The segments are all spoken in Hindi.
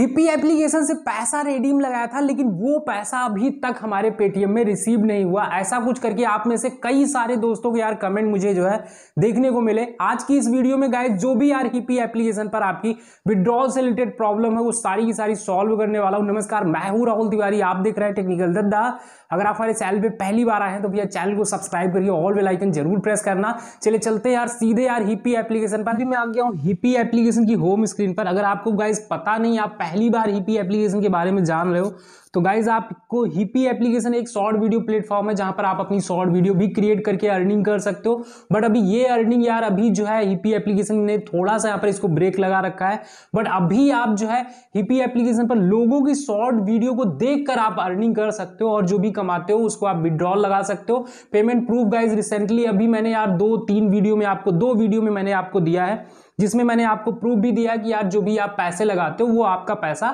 हिप्पी एप्लीकेशन से पैसा रेडीम लगाया था लेकिन वो पैसा अभी तक हमारे पेटीएम में रिसीव नहीं हुआ ऐसा कुछ करके आप में से कई सारे दोस्तों के यार कमेंट मुझे जो है देखने को मिले आज की इस वीडियो में गाय जो भी यार हिप्पी एप्लीकेशन पर आपकी विड्रॉल से रिलेटेड प्रॉब्लम है वो सारी की सारी सॉल्व करने वाला हूँ नमस्कार मैं हूँ राहुल तिवारी आप देख रहे हैं टेक्निकल दद्दा अगर आप हमारे चैनल पर पहली बार आए हैं तो भैया चैनल को सब्सक्राइब करिए ऑल बेल आइकन जरूर प्रेस करना चले चलते यार सीधे यार हिप्पी एप्लीकेशन पर भी मैं आ गया हूँ हिप्पी एप्लीकेशन की होम स्क्रीन पर अगर आपको गाइज पता नहीं आप पहली बार हीपी e एप्लीकेशन के बारे में जान रहे हो तो गाइज आपको हीपी e एप्लीकेशन एक शॉर्ट वीडियो प्लेटफॉर्म है जहां पर आप अपनी शॉर्ट वीडियो भी क्रिएट करके अर्निंग कर सकते हो बट अभी ये अर्निंग यार अभी जो है हीपी e एप्लीकेशन ने थोड़ा सा यहाँ पर इसको ब्रेक लगा रखा है बट अभी आप जो है हीपी एप्लीकेशन पर लोगों की शॉर्ट वीडियो को देख आप अर्निंग कर सकते हो और जो भी कमाते हो उसको आप विड्रॉल लगा सकते हो पेमेंट प्रूफ गाइज रिसेंटली अभी मैंने यार दो तीन वीडियो में आपको दो वीडियो में मैंने आपको दिया है जिसमें मैंने आपको प्रूफ भी दिया कि यार जो भी आप पैसे लगाते हो वो आपका पैसा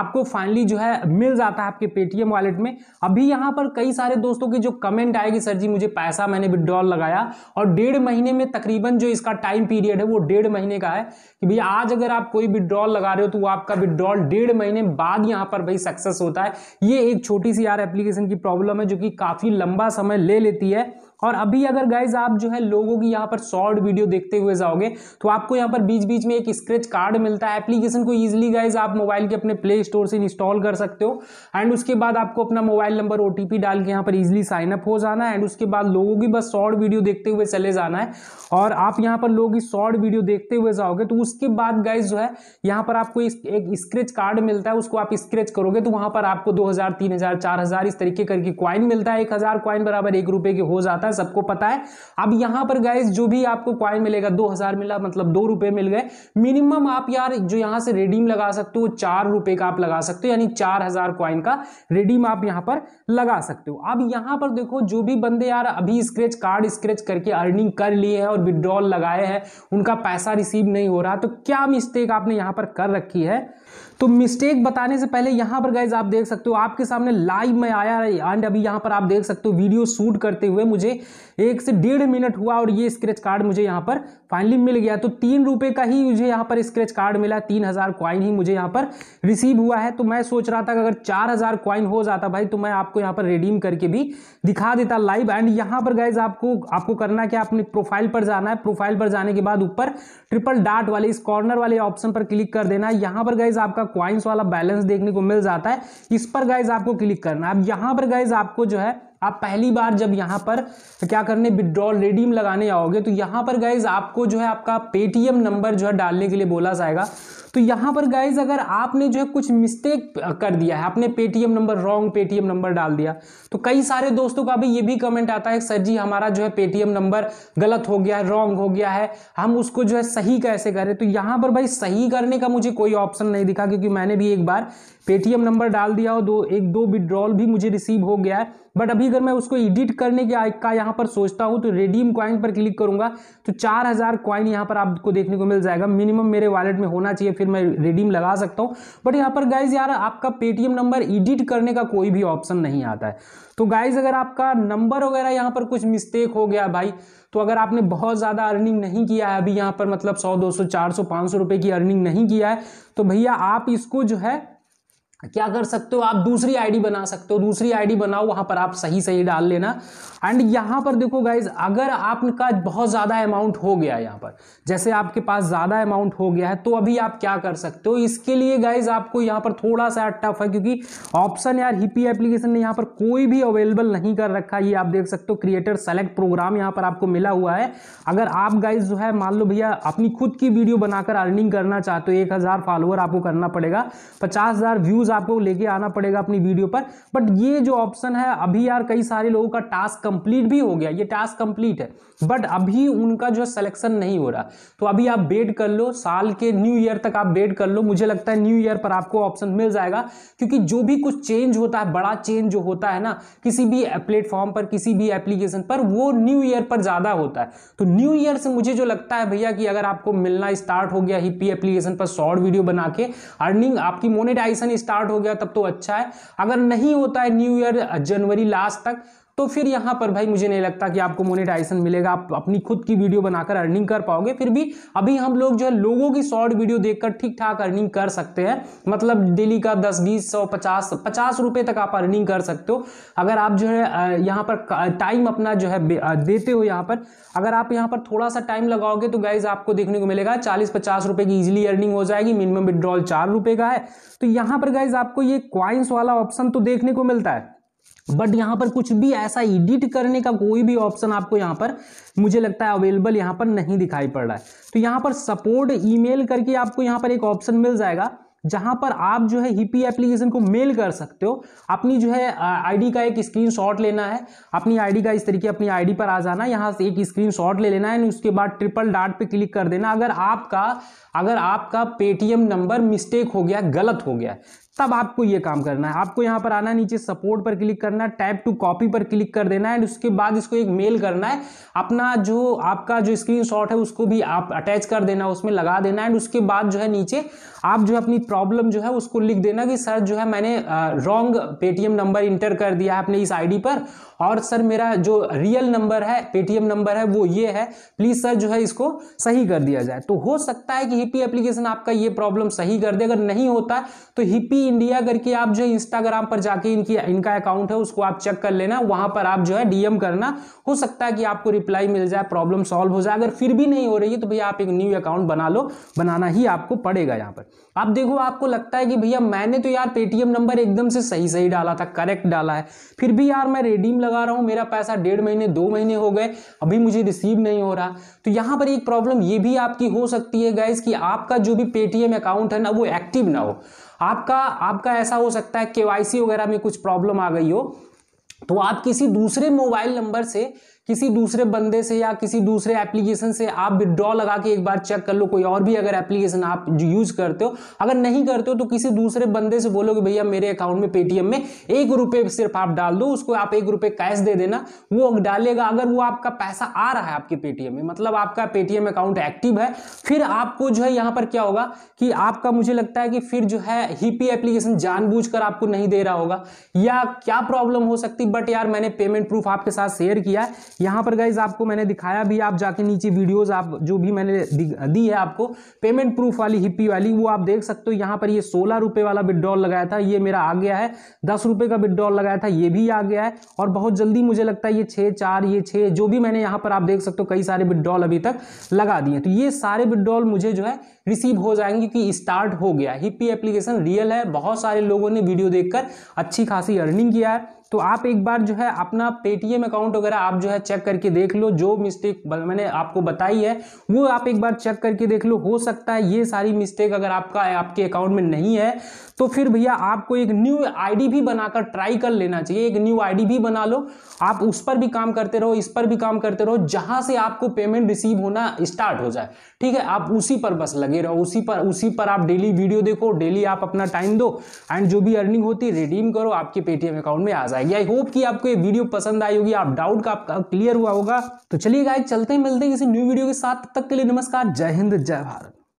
आपको फाइनली जो है मिल जाता है आपके पेटीएम वॉलेट में अभी यहाँ पर कई सारे दोस्तों की जो कमेंट आएगी सर जी मुझे पैसा मैंने विड्रॉल लगाया और डेढ़ महीने में तकरीबन जो इसका टाइम पीरियड है वो डेढ़ महीने का है कि भैया आज अगर आप कोई विड्रॉल लगा रहे हो तो वो आपका विड्रॉल डेढ़ महीने बाद यहाँ पर भाई सक्सेस होता है ये एक छोटी सी यार एप्लीकेशन की प्रॉब्लम है जो कि काफ़ी लंबा समय ले लेती है और अभी अगर गाइज आप जो है लोगों की यहाँ पर शॉर्ट वीडियो देखते हुए जाओगे तो आपको यहाँ पर बीच बीच में एक स्क्रेच कार्ड मिलता है एप्लीकेशन को ईजिली गाइज आप मोबाइल के अपने प्ले स्टोर से इंस्टॉल कर सकते हो एंड उसके बाद आपको अपना मोबाइल नंबर ओ डाल के यहाँ पर ईजिली साइनअप हो जाना है एंड उसके बाद लोगों की बस शॉर्ट वीडियो देखते हुए चले जाना है और आप यहाँ पर लोगों की शॉर्ट वीडियो देखते हुए जाओगे तो उसके बाद गाइज जो है यहाँ पर आपको एक स्क्रेच कार्ड मिलता है उसको आप स्क्रेच करोगे तो वहाँ पर आपको दो हजार तीन हजार चार हजार इस तरीके करके क्वाइन मिलता है एक हजार क्वाइन बराबर एक रुपये के हो जाता है है सबको पता है अब यहां पर गाइज जो भी आपको क्वाइन मिलेगा दो हजार मिला मतलब दो रुपए मिल गए मिनिमम आप यार जो यहां से रिडीम लगा सकते हो चार रुपए का आप लगा सकते हो यानी चार हजार क्वाइन का रिडीम आप यहां पर लगा सकते हो अब यहां पर देखो जो भी बंदे यार अभी स्क्रेच कार्ड स्क्रेच करके अर्निंग कर लिए हैं और विड्रॉल लगाए हैं उनका पैसा रिसीव नहीं हो रहा तो क्या मिस्टेक आपने यहां पर कर रखी है तो मिस्टेक बताने से पहले यहां पर गाइज आप देख सकते हो आपके सामने लाइव में आया है एंड अभी यहां पर आप देख सकते हो वीडियो शूट करते हुए मुझे एक से डेढ़ मिनट हुआ और ये स्क्रेच कार्ड मुझे यहाँ पर फाइनली मिल गया तो तीन रुपये का ही मुझे यहाँ पर स्क्रेच कार्ड मिला तीन हज़ार क्वाइन ही मुझे यहाँ पर रिसीव हुआ है तो मैं सोच रहा था कि अगर चार हज़ार क्वाइन हो जाता भाई तो मैं आपको यहाँ पर रिडीम करके भी दिखा देता लाइव एंड यहाँ पर गाइज आपको आपको करना क्या अपने प्रोफाइल पर जाना है प्रोफाइल पर जाने के बाद ऊपर ट्रिपल डाट वाले इस कॉर्नर वाले ऑप्शन पर क्लिक कर देना है यहाँ पर गाइज आपका क्वाइंस वाला बैलेंस देखने को मिल जाता है इस पर गाइज आपको क्लिक करना है अब यहाँ पर गाइज आपको जो है आप पहली बार जब यहाँ पर क्या करने विड्रॉल रिडीम लगाने आओगे तो यहाँ पर गाइज आपको जो है आपका पेटीएम नंबर जो है डालने के लिए बोला जाएगा तो यहाँ पर गाइज अगर आपने जो है कुछ मिस्टेक कर दिया है आपने Paytm number wrong Paytm number डाल दिया तो कई सारे दोस्तों का भी ये भी कमेंट आता है सर जी हमारा जो है पेटीएम नंबर गलत हो गया है रॉन्ग हो गया है हम उसको जो है सही कैसे करें तो यहाँ पर भाई सही करने का मुझे कोई ऑप्शन नहीं दिखा क्योंकि मैंने भी एक बार पेटीएम नंबर डाल दिया और दो एक दो विड्रॉल भी मुझे रिसीव हो गया है बट अभी अगर मैं उसको एडिट करने के का यहाँ पर सोचता हूँ तो रेडीम कॉइन पर क्लिक करूँगा तो चार हज़ार क्वाइन यहाँ पर आपको देखने को मिल जाएगा मिनिमम मेरे वॉलेट में होना चाहिए फिर मैं रेडीम लगा सकता हूँ बट यहाँ पर गाइज यार आपका पेटीएम नंबर एडिट करने का कोई भी ऑप्शन नहीं आता है तो गाइज अगर आपका नंबर वगैरह यहाँ पर कुछ मिस्टेक हो गया भाई तो अगर आपने बहुत ज़्यादा अर्निंग नहीं किया है अभी यहाँ पर मतलब सौ दो सौ चार सौ पाँच सौ रुपये की अर्निंग नहीं किया है तो भैया आप इसको जो है क्या कर सकते हो आप दूसरी आईडी बना सकते हो दूसरी आईडी बनाओ वहां पर आप सही सही डाल लेना एंड यहां पर देखो गाइज अगर आपका बहुत ज्यादा अमाउंट हो गया यहां पर जैसे आपके पास ज्यादा अमाउंट हो गया है तो अभी आप क्या कर सकते हो इसके लिए गाइज आपको यहाँ पर थोड़ा सा टफ है क्योंकि ऑप्शन यार हिपी एप्लीकेशन ने यहाँ पर कोई भी अवेलेबल नहीं कर रखा ये आप देख सकते हो क्रिएटर सेलेक्ट प्रोग्राम यहां पर आपको मिला हुआ है अगर आप गाइज जो है मान लो भैया अपनी खुद की वीडियो बनाकर अर्निंग करना चाहते हो एक फॉलोअर आपको करना पड़ेगा पचास व्यूज आपको लेके आना पड़ेगा अपनी वीडियो पर बट ये जो ऑप्शन है अभी यार कई सारे लोगों का टास्क कंप्लीट भी हो गया ये टास्क कंप्लीट है बट अभी उनका जो सिलेक्शन नहीं हो रहा तो अभी आप वेट कर लो साल के न्यू ईयर तक आप वेट कर लो मुझे लगता है न्यू ईयर पर आपको ऑप्शन मिल जाएगा क्योंकि जो भी कुछ चेंज होता है बड़ा चेंज जो होता है ना किसी भी प्लेटफॉर्म पर किसी भी एप्लीकेशन पर वो न्यू ईयर पर ज़्यादा होता है तो न्यू ईयर से मुझे जो लगता है भैया कि अगर आपको मिलना स्टार्ट हो गया हिप्पी एप्लीकेशन पर शॉर्ट वीडियो बना के अर्निंग आपकी मोनिटाइजेशन स्टार्ट स्टार्ट हो गया तब तो अच्छा है अगर नहीं होता है न्यू ईयर जनवरी लास्ट तक तो फिर यहाँ पर भाई मुझे नहीं लगता कि आपको मोनेटाइजेशन मिलेगा आप अपनी खुद की वीडियो बनाकर अर्निंग कर पाओगे फिर भी अभी हम लोग जो है लोगों की शॉर्ट वीडियो देखकर ठीक ठाक अर्निंग कर सकते हैं मतलब डेली का दस बीस सौ पचास पचास रुपये तक आप अर्निंग कर सकते हो अगर आप जो है यहाँ पर टाइम अपना जो है देते हो यहाँ पर अगर आप यहाँ पर थोड़ा सा टाइम लगाओगे तो गाइज आपको देखने को मिलेगा चालीस पचास रुपये की ईजिली अर्निंग हो जाएगी मिनिमम विड्रॉल चार रुपये का है तो यहाँ पर गाइज आपको ये क्वाइंस वाला ऑप्शन तो देखने को मिलता है बट यहां पर कुछ भी ऐसा एडिट करने का कोई भी ऑप्शन आपको यहां पर मुझे लगता है अवेलेबल यहाँ पर नहीं दिखाई पड़ रहा है तो यहाँ पर सपोर्ट ईमेल करके आपको यहां पर एक ऑप्शन मिल जाएगा जहां पर आप जो है हिपी एप्लीकेशन को मेल कर सकते हो अपनी जो है आईडी का एक स्क्रीनशॉट लेना है अपनी आईडी का इस तरीके अपनी आईडी पर आ जाना यहाँ से एक स्क्रीनशॉट ले लेना है उसके बाद ट्रिपल डाट पे क्लिक कर देना अगर आपका अगर आपका पेटीएम नंबर मिस्टेक हो गया गलत हो गया तब आपको ये काम करना है आपको यहाँ पर आना नीचे सपोर्ट पर क्लिक करना है टैप टू कॉपी पर क्लिक कर देना है एंड उसके बाद इसको एक मेल करना है अपना जो आपका जो स्क्रीनशॉट है उसको भी आप अटैच कर देना उसमें लगा देना एंड उसके बाद जो है नीचे आप जो है अपनी प्रॉब्लम जो है उसको लिख देना कि सर जो है मैंने रॉन्ग पेटीएम नंबर इंटर कर दिया है अपने इस डी पर और सर मेरा जो रियल नंबर है पेटीएम नंबर है वो ये है प्लीज़ सर जो है इसको सही कर दिया जाए तो हो सकता है कि हिपी एप्लीकेशन आपका ये प्रॉब्लम सही कर दे अगर नहीं होता तो हिपी डी इंडिया करके आप जो इंस्टाग्राम पर जाके इनकी इनका अकाउंट है उसको आप चेक कर लेना वहां पर आप जो है डीएम करना हो सकता है कि आपको रिप्लाई मिल जाए प्रॉब्लम सॉल्व हो जाए अगर फिर भी नहीं हो रही है तो भैया आप एक न्यू अकाउंट बना लो बनाना ही आपको पड़ेगा यहाँ पर आप देखो आपको लगता है कि भैया मैंने तो यार पेटीएम नंबर एकदम से सही सही डाला था करेक्ट डाला है फिर भी यार मैं रेडीम लगा रहा हूँ मेरा पैसा डेढ़ महीने दो महीने हो गए अभी मुझे रिसीव नहीं हो रहा तो यहाँ पर एक प्रॉब्लम ये भी आपकी हो सकती है गाइज कि आपका जो भी पेटीएम अकाउंट है ना वो एक्टिव ना हो आपका आपका ऐसा हो सकता है केवाईसी वगैरह में कुछ प्रॉब्लम आ गई हो तो आप किसी दूसरे मोबाइल नंबर से किसी दूसरे बंदे से या किसी दूसरे एप्लीकेशन से आप विड्रॉ लगा के एक बार चेक कर लो कोई और भी अगर एप्लीकेशन आप यूज करते हो अगर नहीं करते हो तो किसी दूसरे बंदे से बोलो कि भैया मेरे अकाउंट में पेटीएम में एक रुपये सिर्फ आप डाल दो उसको आप एक रुपये कैश दे देना वो डालेगा अगर वो आपका पैसा आ रहा है आपके पेटीएम में मतलब आपका पेटीएम अकाउंट एक्टिव है फिर आपको जो है यहाँ पर क्या होगा कि आपका मुझे लगता है कि फिर जो है हीपी एप्लीकेशन जानबूझ आपको नहीं दे रहा होगा या क्या प्रॉब्लम हो सकती बट यार मैंने पेमेंट प्रूफ आपके साथ शेयर किया है यहाँ पर गाइज आपको मैंने दिखाया भी आप जाके नीचे वीडियोज आप जो भी मैंने दी है आपको पेमेंट प्रूफ वाली हिप्पी वाली वो आप देख सकते हो यहाँ पर ये सोलह रुपये वाला विड्रॉल लगाया था ये मेरा आ गया है दस रुपये का विड्रॉल लगाया था ये भी आ गया है और बहुत जल्दी मुझे लगता है ये छः चार ये छः जो भी मैंने यहाँ पर आप देख सकते हो कई सारे विड्रॉल अभी तक लगा दिए तो ये सारे विड्रॉल मुझे जो है रिसीव हो जाएंगे कि स्टार्ट हो गया हिप्पी एप्लीकेशन रियल है बहुत सारे लोगों ने वीडियो देखकर अच्छी खासी अर्निंग किया है तो आप एक बार जो है अपना पेटीएम अकाउंट वगैरह आप जो है चेक करके देख लो जो मिस्टेक मैंने आपको बताई है वो आप एक बार चेक करके देख लो हो सकता है ये सारी मिस्टेक अगर आपका आपके अकाउंट में नहीं है तो फिर भैया आपको एक न्यू आईडी भी बनाकर ट्राई कर लेना चाहिए एक न्यू आईडी भी बना लो आप उस पर भी काम करते रहो इस पर भी काम करते रहो जहां से आपको पेमेंट रिसीव होना स्टार्ट हो जाए ठीक है आप उसी पर बस लगे रहो उसी पर उसी पर आप डेली वीडियो देखो डेली आप अपना टाइम दो एंड जो भी अर्निंग होती है रिडीम करो आपके पेटीएम अकाउंट में आ जाए पाएगी आई होप कि आपको ये वीडियो पसंद आई होगी आप डाउट का आपका क्लियर हुआ होगा तो चलिए गाइज चलते हैं मिलते हैं किसी न्यू वीडियो के साथ तब तक के लिए नमस्कार जय हिंद जय भारत